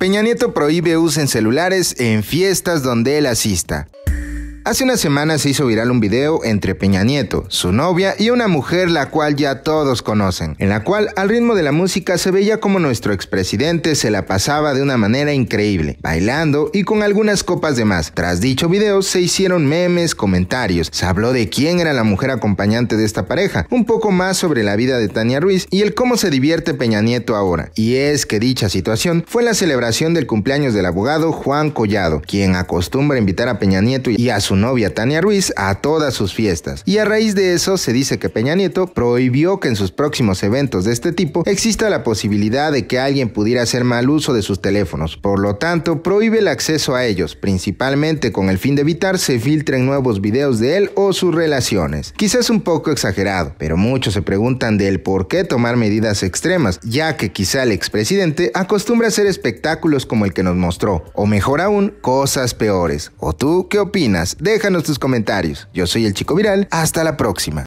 Peña Nieto prohíbe uso en celulares en fiestas donde él asista. Hace una semana se hizo viral un video entre Peña Nieto, su novia y una mujer la cual ya todos conocen, en la cual al ritmo de la música se veía como nuestro expresidente se la pasaba de una manera increíble, bailando y con algunas copas de más. Tras dicho video se hicieron memes, comentarios, se habló de quién era la mujer acompañante de esta pareja, un poco más sobre la vida de Tania Ruiz y el cómo se divierte Peña Nieto ahora. Y es que dicha situación fue la celebración del cumpleaños del abogado Juan Collado, quien acostumbra invitar a Peña Nieto y a su novia Tania Ruiz a todas sus fiestas. Y a raíz de eso se dice que Peña Nieto prohibió que en sus próximos eventos de este tipo exista la posibilidad de que alguien pudiera hacer mal uso de sus teléfonos. Por lo tanto, prohíbe el acceso a ellos, principalmente con el fin de evitar se filtren nuevos videos de él o sus relaciones. Quizás un poco exagerado, pero muchos se preguntan del por qué tomar medidas extremas, ya que quizá el expresidente acostumbra hacer espectáculos como el que nos mostró, o mejor aún, cosas peores. ¿O tú qué opinas? Déjanos tus comentarios. Yo soy el Chico Viral. Hasta la próxima.